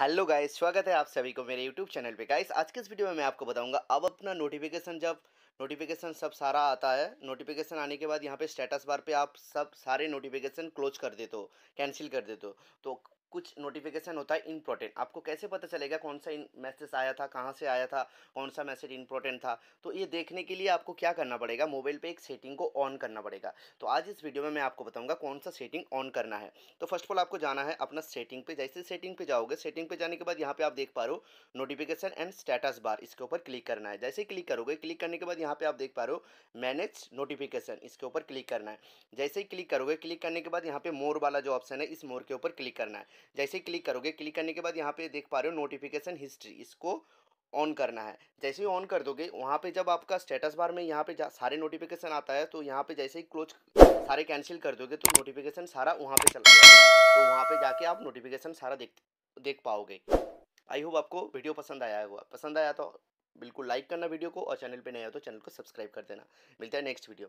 hello guys स्वागत है आप सभी को मेरे यूट्यूब चैनल पे गाइस आज के इस वीडियो में मैं आपको बताऊंगा अब अपना नोटिफिकेशन जब नोटिफिकेशन सब सारा आता है नोटिफिकेशन आने के बाद यहाँ पे स्टेटस बार पे आप सब सारे नोटिफिकेशन क्लोज कर देते हो कैंसिल कर देते हो तो कुछ नोटिफिकेशन होता है इंपॉर्टेंट आपको कैसे पता चलेगा कौन सा मैसेज आया था कहाँ से आया था कौन सा मैसेज इंपॉर्टेंट था तो ये देखने के लिए आपको क्या करना पड़ेगा मोबाइल पे एक सेटिंग को ऑन करना पड़ेगा तो आज इस वीडियो में मैं आपको बताऊंगा कौन सा सेटिंग ऑन करना है तो फर्स्ट ऑफ ऑल आपको जाना है अपना सेटिंग पे जैसे सेटिंग पे जाओगे सेटिंग पे जाने के बाद यहाँ पे आप देख पा रहे हो नोटिफिकेशन एंड स्टेटस बार इसके ऊपर क्लिक करना है जैसे क्लिक करोगे क्लिक करने के बाद यहाँ यहाँ पे आप देख पा रहे हो मैनेज नोटिफिकेशन इसके ऊपर क्लिक करना है जैसे ही क्लिक करोगे क्लिक करने के बाद यहाँ पे मोर वाला जो ऑप्शन है इस मोर के ऊपर क्लिक करना है जैसे ही क्लिक करोगे क्लिक करने के बाद यहाँ पे देख पा रहे हो नोटिफिकेशन हिस्ट्री इसको ऑन करना है जैसे ही ऑन कर दोगे वहाँ पे जब आपका स्टेटस बार में यहाँ पे सारे नोटिफिकेशन आता है तो यहाँ पे जैसे ही क्लोज सारे कैंसिल कर दोगे तो नोटिफिकेशन सारा वहाँ पे चल जाएगा तो वहाँ पे जाके आप नोटिफिकेशन सारा देख देख पाओगे आई होप आपको वीडियो पसंद आया होगा पसंद आया तो बिल्कुल लाइक करना वीडियो को और चैनल पे नया हो तो चैनल को सब्सक्राइब कर देना मिलता है नेक्स्ट वीडियो